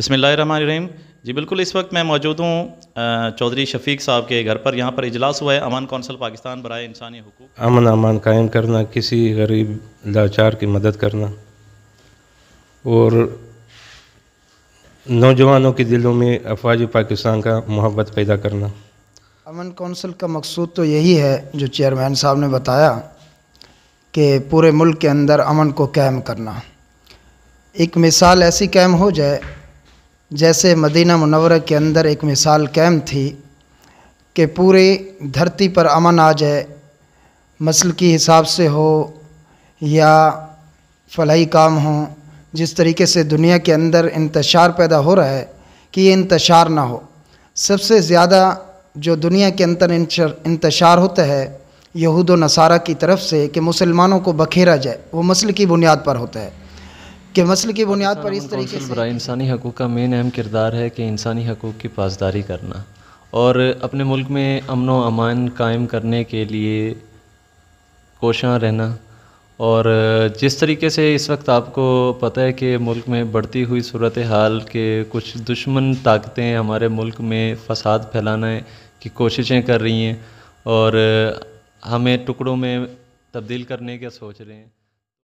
बसमीम जी बिल्कुल इस वक्त मैं मौजूद हूँ चौधरी शफीक साहब के घर पर यहाँ पर इजलास हुआ है अमान कौंसल पाकिस्तान बरए इंसानी हकूक अमन अमान कायम करना किसी गरीब लाचार की मदद करना और नौजवानों के दिलों में अफवाज पाकिस्तान का मोहब्बत पैदा करना अमन कौंसल का मकसूद तो यही है जो चेयरमैन साहब ने बताया कि पूरे मुल्क के अंदर अमन को कायम करना एक मिसाल ऐसी क़ैम हो जाए जैसे मदीना मनवर के अंदर एक मिसाल कैम थी कि पूरे धरती पर अमन आ जाए मसल की हिसाब से हो या फलाई काम हो जिस तरीके से दुनिया के अंदर इंतशार पैदा हो रहा है कि ये इंतशार ना हो सबसे ज़्यादा जो दुनिया के अंदर इंतशार होता है यहूद नसारा की तरफ से कि मुसलमानों को बखेरा जाए वो मसल की बुनियाद पर होता है कि मसल की बुनियाद पर इस तरीके से बरा इंसानी हकूक़ का मेन अहम किरदार है कि इंसानी हकूक़ की पासदारी करना और अपने मुल्क में अमन व अमान कायम करने के लिए कोशां रहना और जिस तरीके से इस वक्त आपको पता है कि मुल्क में बढ़ती हुई सूरत हाल के कुछ दुश्मन ताकतें हमारे मुल्क में फसाद फैलाने की कोशिशें कर रही हैं और हमें टुकड़ों में तब्दील करने का सोच रहे हैं